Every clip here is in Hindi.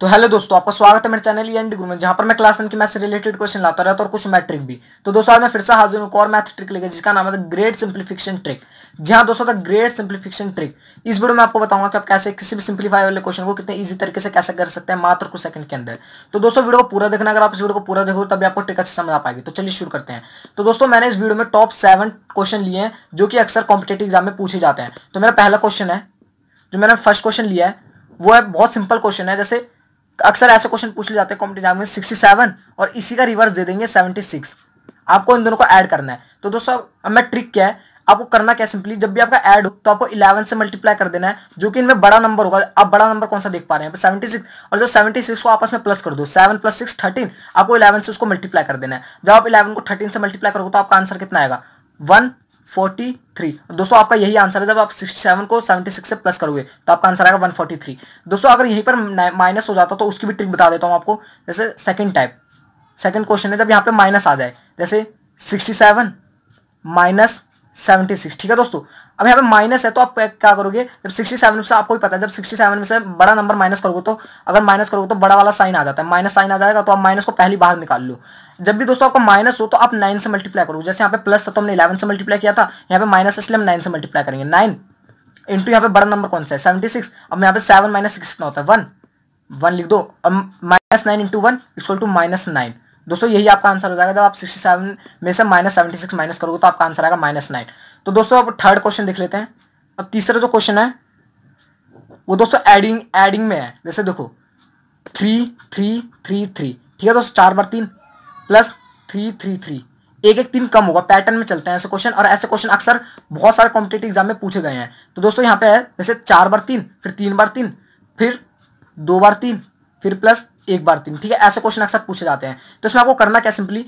तो हेलो दोस्तों आपका स्वागत है मेरे चैनल एंड e में जहाँ पर मैं क्लास टेन की मैथ से रिलेटेड क्वेश्चन लाता रहता तो और कुछ मैट्रिक भी तो दोस्तों आज मैं फिर से हाजिर हूँ और मैथ ट्रिक लेकर जिसका नाम है ग्रेट सिंप्लीफिकेशन ट्रिक जी हाँ दोस्तों द ग्रेट सिंप्लीफिकेशन ट्रिक इस वीडियो में आपको बताऊंगा कि आप कैसे किसी भी सिंप्लीफाई वाले क्वेश्चन को कितने ईजी तरीके से कैसे कर सकते हैं मात्र कुछ सेकंड के अंदर तो दोस्तों वीडियो को पूरा देखना अगर आप इस वीडियो को पूरा देखो तभी आपको ट्रिक अच्छे समझ आ पाएगी तो चलिए शुरू करते हैं तो दोस्तों मैंने इस वीडियो में टॉप सेवन क्वेश्चन लिए हैं जो कि अक्सर कॉम्पिटेटिव एग्जाम में पूछे जाते हैं तो मेरा पहला क्वेश्चन है जो मैंने फर्स्ट क्वेश्चन लिया है वो है बहुत सिंपल क्वेश्चन है जैसे तो अक्सर ऐसे क्वेश्चन पूछ लिए जाते हैं कॉम्पिटिव एग्जाम में सिक्सटी सेवन और इसी का रिवर्स दे देंगे सेवेंटी सिक्स आपको इन दोनों को ऐड करना है तो दोस्तों अब मैं ट्रिक क्या है आपको करना क्या सिंपली जब भी आपका ऐड हो तो आपको 11 से मल्टीप्लाई कर देना है जो कि इनमें बड़ा नंबर होगा आप बड़ा नंबर कौन सा देख पा रहे हैं सेवेंटी सिक्स और जो सेवेंटी सिक्स को आपस में प्लस कर दो सेवन प्लस सिक्स थर्टीन आपको इलेवन से उसको मल्टीप्लाई कर देना है जब आप इलेवन को थर्टीन से मल्टीप्लाई करोगे तो आपका आंसर कितना आएगा वन फोर्टी दोस्तों आपका यही आंसर है जब आप 67 को 76 से प्लस करोगे तो आपका आंसर आएगा वन फोर्टी थ्री दोस्तों अगर यहीं पर माइनस हो जाता तो उसकी भी ट्रिक बता देता हूँ आपको जैसे सेकेंड टाइप सेकंड क्वेश्चन है जब यहाँ पे माइनस आ जाए जैसे sixty seven minus seventy six ठीक है दोस्तों अब यहाँ पे माइनस है तो आप क्या करोगे जब सिक्सटी सेवन से आपको भी पता है जब सिक्सटी सेवन में से बड़ा नंबर माइनस करोगे तो अगर माइनस करोगे तो बड़ा वाला साइन आ जाता है माइनस साइन आ जाएगा तो आप माइनस को पहली बाहर निकाल लो जब भी दोस्तों आपका माइनस हो तो आप नाइन से मल्टीप्लाई करोगे जैसे यहाँ पे प्लस था तो हमने इलेवन से मल्टीप्लाई किया था यहाँ पे माइनस इसलिए हम नाइन से मल्टीप्लाई करेंगे नाइन इंटू यहाँ पे बड़ा नंबर कौन सा है सेवेंटी सिक्स अब यहाँ पे सेवन माइनस सिक्स कितना होता है वन वन लिख दो अब minus nine into one equal to minus nine दोस्तों यही आपका आंसर हो जाएगा जब आप सिक्सटी सेवन में से माइनस सेवेंटी सिक्स माइनस करोगे तो आपका आंसर आएगा माइनस नाइन तो दोस्तों अब थर्ड क्वेश्चन देख लेते हैं अब तीसरा जो क्वेश्चन है वो दोस्तों एडिंग एडिंग में है जैसे देखो थ्री थ्री थ्री थ्री ठीक है दोस्तों चार बार तीन प्लस थ्री थ्री थ्री एक एक तीन कम होगा पैटर्न में चलते हैं ऐसे क्वेश्चन और ऐसे क्वेश्चन अक्सर बहुत सारे कॉम्पिटेटिव एग्जाम में पूछे गए हैं तो दोस्तों यहाँ पे है जैसे चार बार तीन फिर तीन बार तीन फिर दो बार तीन फिर प्लस एक बार तीन ठीक है ऐसे क्वेश्चन अक्सर पूछे जाते हैं तो इसमें आपको करना क्या सिंपली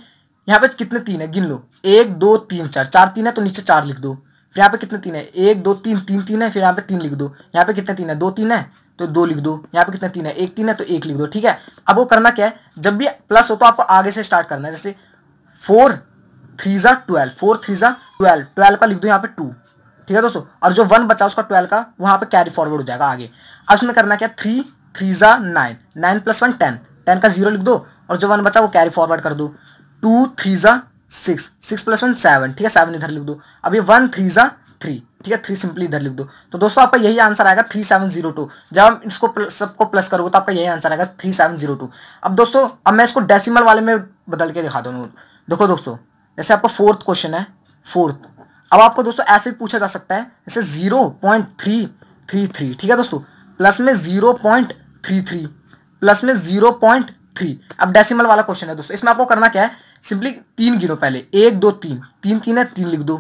यहाँ पे कितने तीन है गिन लो एक दो तीन चार चार तीन है तो नीचे चार लिख दो फिर यहाँ पे कितने तीन है एक दो तीन तीन तीन है फिर यहाँ पे तीन लिख दो यहाँ पे कितने तीन है दो तीन है तो दो लिख दो यहाँ पे कितने तीन है एक तीन है तो एक लिख दो ठीक है अब वो करना क्या है जब भी प्लस हो तो आपको आगे से स्टार्ट करना है जैसे फोर थ्री ज़ा ट्वेल्व फोर थ्री ज़ा ट्वेल्व ट्वेल्व का लिख दो यहाँ पे टू ठीक है दोस्तों और जो वन बचा उसका ट्वेल्व का वहाँ पे कैरी फॉरवर्ड हो जाएगा आगे अब उसमें करना क्या थ्री थ्री ज़ा nine nine plus one ten ten का जीरो लिख दो और जो वन बचा वो कैरी फॉरवर्ड कर दो टू थ्री ज़ा six six plus one seven ठीक है सेवन इधर लिख दो अब ये वन थ्री ज़ा थ्री ठीक है थ्री सिंपली इधर लिख दो तो दोस्तों आपका यही आंसर आएगा थ्री सेवन जीरो टू जब हम इसको सबको प्लस करोगे तो आपका यही आंसर आएगा थ्री सेवन जीरो टू अब दोस्तों अब मैं इसको डेसिमल वाले में बदल के दिखा दूँ देखो दोस्तों जैसे आपका फोर्थ क्वेश्चन है फोर्थ अब आपको दोस्तों ऐसे भी पूछा जा सकता है जैसे zero point three three three ठीक है दोस्तों प्लस में zero point three three plus में जीरो पॉइंट थ्री अब डेसिमल वाला क्वेश्चन है दोस्तों इसमें आपको करना क्या है सिंपली तीन गिनो पहले एक दो तीन तीन तीन है तीन लिख दो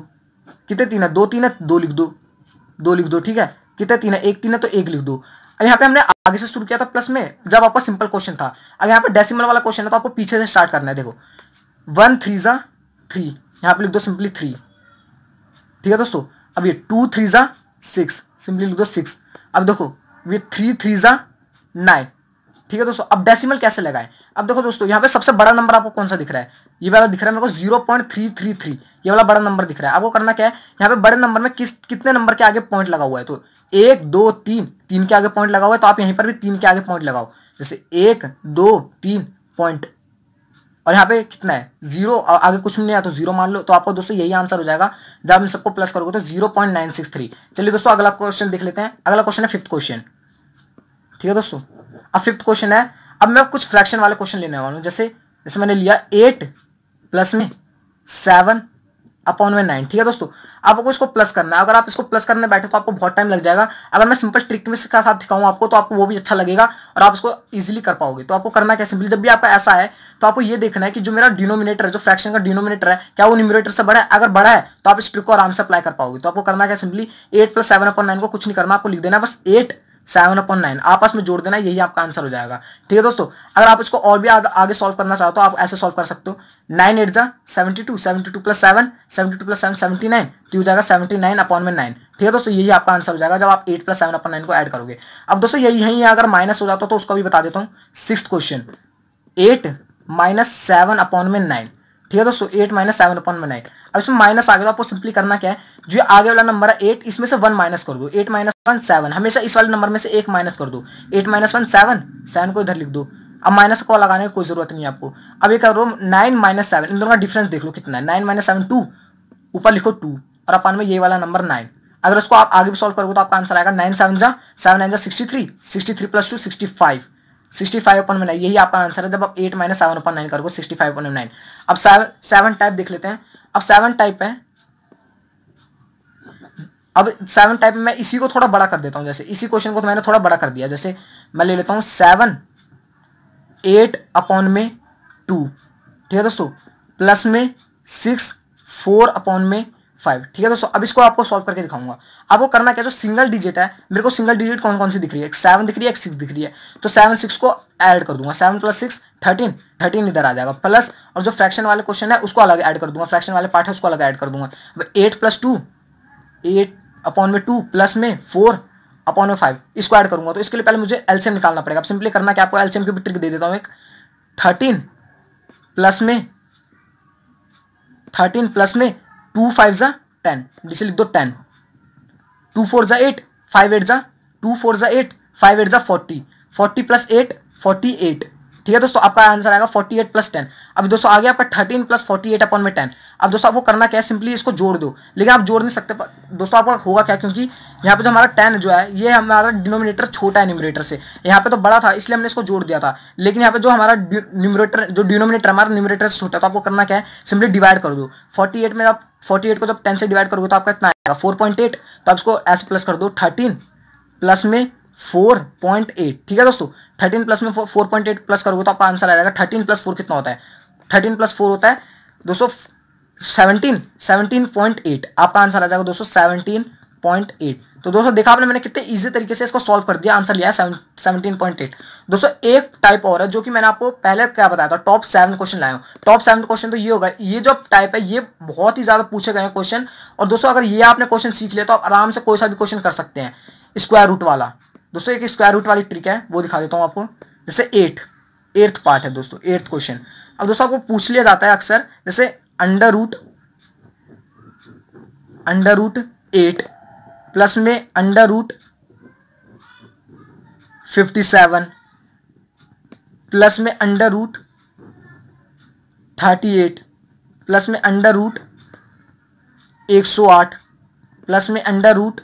कितने तीन है दो तीन है दो लिख दो दो लिख दो ठीक है कितने तीन है एक तीन है तो एक लिख दो अब यहाँ पे हमने आगे से शुरू किया था प्लस में जब आपका सिंपल क्वेश्चन था अब यहाँ पे डेसिमल वाला क्वेश्चन है तो आपको पीछे से स्टार्ट करना है देखो वन थ्री जा थ्री यहाँ पे लिख दो सिंपली थ्री ठीक है दोस्तों अब ये टू थ्री जा सिक्स सिंपली लिख दो सिक्स अब देखो ये थ्री थ्री जा नाइन ठीक है दोस्तों अब डेसिमल कैसे लगाए अब देखो दोस्तों यहाँ पे सबसे बड़ा नंबर आपको कौन सा दिख रहा है ये वाला दिख रहा है मेरे को zero point three three three ये वाला बड़ा नंबर दिख रहा है आपको करना क्या है यहाँ पे बड़े नंबर में किस कितने नंबर के आगे पॉइंट लगा हुआ है तो एक दो तीन तीन के आगे पॉइंट लगा हुआ है तो आप यहीं पर भी तीन के आगे पॉइंट लगाओ जैसे एक दो तीन पॉइंट और यहाँ पे कितना है जीरो आगे कुछ नहीं आया तो जीरो मान लो तो आपको दोस्तों यही आंसर हो जाएगा जब हम सबको प्लस करोगे तो zero point nine six three चलिए दोस्तों अगला क्वेश्चन देख लेते हैं अगला क्वेश्चन है फिफ्थ क्वेश्चन ठीक है दोस्तों अब फिफ्थ क्वेश्चन है अब मैं कुछ फ्रैक्शन वाले क्वेश्चन लेने वाला हूँ जैसे जैसे मैंने लिया एट प्लस में सेवन अपॉन में नाइन ठीक है दोस्तों आपको इसको प्लस करना है अगर आप इसको प्लस करने बैठे तो आपको बहुत टाइम लग जाएगा अगर मैं सिंपल ट्रिक में इसका साथ दिखाऊं आपको तो आपको वो भी अच्छा लगेगा और आप इसको इजीली कर पाओगे तो आपको करना क्या सिंपली जब भी आपका ऐसा है तो आपको ये देखना है कि जो मेरा डिनोमिनेटर है जो फ्रैक्शन का डिनोमिनेटर है क्या वो न्यूमिनेटर से बड़ा है अगर बड़ा है तो आप इस ट्रिक को आराम से अप्लाई कर पाओगे तो आपको करना क्या simply eight plus seven upon nine को कुछ नहीं करना आपको लिख देना बस एट सेवन अपॉन नाइन आपस में जोड़ देना यही आपका आंसर हो जाएगा ठीक है दोस्तों अगर आप इसको और भी आग, आगे सॉल्व करना चाहो तो आप ऐसे सॉल्व कर सकते हो नाइन एट जा seventy two seventy two plus seven seventy two plus seven seventy nine तो हो जाएगा सेवेंटी नाइन अपॉन में नाइन ठीक है दोस्तों यही आपका आंसर हो जाएगा जब आप eight plus seven upon nine को एड करोगे अब दोस्तों यही यहीं अगर माइनस हो जाता तो उसको भी बता देता हूँ six question eight minus seven upon में नाइन ठीक है दोस्तों एट माइनस सेवन अपॉन में नाइन अब इसमें माइनस आ गया तो आपको सिंपली करना क्या है जो आगे वाला नंबर है एट इसमें से वन माइनस कर दो एट माइनस वन सेवन हमेशा इस वाले नंबर में से एक माइनस कर दो eight minus one seven seven को इधर लिख दो अब माइनस को लगाने की कोई जरूरत नहीं आपको अब ये करो नाइन माइनस सेवन इन दोनों का डिफरेंस देख लो कितना है नाइन माइनस सेवन टू ऊपर लिखो टू और अपन में ये वाला नंबर नाइन अगर उसको आप आगे भी सॉल्व करोगे तो आपका आंसर आएगा नाइन सेवन जा सेवन नाइन जा sixty three sixty three plus two sixty five sixty five upon nine यही आपका आंसर है जब आप eight minus seven upon nine करोगे सिक्सटी फाइव अपन नाइन अब सेवन सेवन टाइप देख लेते हैं अब सेवन टाइप है अब सेवन टाइप में इसी को थोड़ा बड़ा कर देता हूं जैसे इसी क्वेश्चन को तो मैंने थोड़ा बड़ा कर दिया जैसे मैं ले लेता हूं सेवन एट अपॉन में टू ठीक है दोस्तों प्लस में सिक्स फोर अपॉन में फाइव ठीक है दोस्तों अब इसको आपको सॉल्व करके दिखाऊंगा आपको करना क्या जो सिंगल डिजिट है मेरे को सिंगल डिजिट कौन कौन सी दिख रही है एक सेवन दिख रही है एक सिक्स दिख रही है तो सेवन सिक्स को ऐड कर दूंगा seven plus six thirteen thirteen इधर आ जाएगा प्लस और जो फ्रैक्शन वाले क्वेश्चन है उसको अलग ऐड कर दूंगा फ्रैक्शन वाले पार्ट है उसको अलग ऐड कर दूंगा अब eight plus two eight upon में टू प्लस में फोर अपॉन में फाइव इसको ऐड करूंगा तो इसके लिए पहले मुझे एलसीएम निकालना पड़ेगा अब सिंपली करना क्या आपको एलसीएम की भी ट्रिक दे देता हूँ एक थर्टीन प्लस में थर्टीन प्लस में टू फाइव जा टेन जैसे लिख दो टेन टू फोर जा एट फाइव एट जा टू फोर जा एट फाइव एट जा forty forty plus eight forty eight ठीक है दोस्तों आपका आंसर आएगा फोर्टी एट प्लस टेन अभी दोस्तों आ गया आपका thirteen plus forty eight upon में टेन अब दोस्तों आपको करना क्या है सिंपली इसको जोड़ दो लेकिन आप जोड़ नहीं सकते दोस्तों आपका होगा क्या क्योंकि यहाँ पे जो हमारा टेन जो है ये हमारा डिनोमिनेटर छोटा है न्यूमरेटर से यहाँ पे तो बड़ा था इसलिए हमने इसको जोड़ दिया था लेकिन यहाँ पे जो हमारा न्यूमरेटर जो डिनोमिनेटर हमारा न्यूमिनेटर से छोटा तो आपको करना क्या है सिंपली डिवाइड कर दो फोर्टी में आप फोर्टी को जब टेन से डिवाइड करोगे तो आपका कितना आएगा फोर तो आप इसको एस प्लस कर दो थर्टीन प्लस में फोर पॉइंट एट ठीक है दोस्तों थर्टीन प्लस में फोर पॉइंट एट प्लस करोगे तो आपका आंसर आ जाएगा थर्टीन प्लस फोर कितना होता है थर्टीन प्लस फोर होता है दोस्तों सेवनटीन सेवनटीन पॉइंट एट आपका आंसर आ जाएगा दोस्तों सेवनटीन पॉइंट एट तो दोस्तों देखा आपने मैंने कितने इजी तरीके से इसको सॉल्व कर दिया आंसर लिया सेवनटीन पॉइंट एट दोस्तों एक टाइप और है जो कि मैंने आपको पहले क्या बताया था टॉप सेवन क्वेश्चन लाया हूँ टॉप सेवन क्वेश्चन तो ये होगा ये जो टाइप है ये बहुत ही ज़्यादा पूछे गए हैं क्वेश्चन और दोस्तों अगर ये आपने क्वेश्चन सीख लिया तो आप आराम से कोई सा भी क्वेश्चन कर सकते हैं स्क्वायर रूट वाला दोस्तों एक स्क्वायर रूट वाली ट्रिक है वो दिखा देता हूँ आपको जैसे एट एर्थ पार्ट है दोस्तों एर्थ क्वेश्चन अब दोस्तों आपको पूछ लिया जाता है अक्सर जैसे under root under root eight plus में under root fifty seven plus में under root thirty eight plus में अंडर रूट एक सौ आठ प्लस में अंडर रूट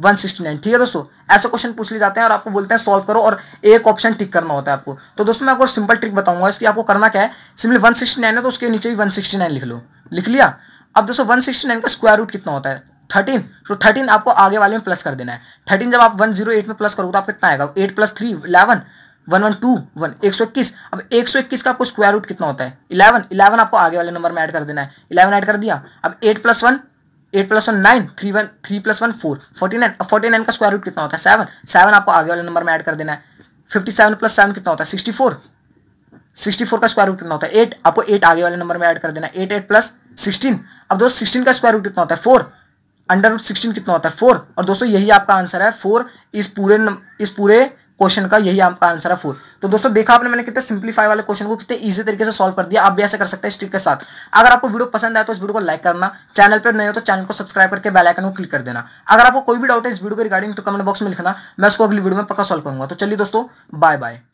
169 ठीक है दोस्तों ऐसे क्वेश्चन पूछ लिए जाते हैं और आपको बोलते हैं सॉल्व करो और एक ऑप्शन टिक करना होता है आपको तो दोस्तों मैं आपको सिंपल ट्रिक बताऊंगा इसकी आपको करना क्या है सिंपली 169 है तो उसके नीचे भी 169 लिख लो लिख लिया अब दोस्तों 169 का स्क्वायर रूट कितना होता है थर्टीन तो थर्टीन आपको आगे वाले में प्लस कर देना है थर्टीन जब आप वन जीरो एट में प्लस करोगे तो आप कितना आएगा eight plus three eleven one one two one एक सौ इक्कीस अब एक सौ इक्कीस का आपको स्क्वायर रूट कितना होता है इलेवन इलेवन आपको आगे वाले नंबर में ऐड कर देना है इलेवन ऐड कर दिया अब eight plus one eight plus one nine three one three plus one four forty nine और फोर्टी नाइन का स्क्वायर रूट कितना होता है सेवन सेवन आपको आगे वाले नंबर में ऐड कर देना है फिफ्टी सेवन प्लस सेवन कितना होता है सिक्सटी फोर सिक्सटी फोर का स्क्वायर रूट कितना होता है एट आपको एट आगे वाले नंबर में ऐड कर देना है एट एट प्लस सिक्सटीन अब दोस्तों सिक्सटीन का स्क्वायर रूट कितना होता है फोर अंडर रूट सिक्सटीन कितना होता है फोर और दोस्तों यही आपका आंसर है फोर इस पूरे इस पूरे क्वेश्चन का यही आपका आंसर है फोर तो दोस्तों देखा आपने मैंने कितने सिंप्लीफाई वाले क्वेश्चन को कितने ईजी तरीके से सॉल्व कर दिया आप भी ऐसे कर सकते हैं स्ट्रिक के साथ अगर आपको वीडियो पसंद आए तो इस वीडियो को लाइक करना चैनल पर नए हो तो चैनल को सब्सक्राइब करके बेलाइकन को क्लिक कर देना अगर आपको कोई भी डाउट है इस वीडियो के रिगार्डिंग तो कमेंट बॉक्स में लिखना मैं उसको अगली वीडियो में पक्का सॉल्व करूंगा तो चलिए दोस्तों बाय बाय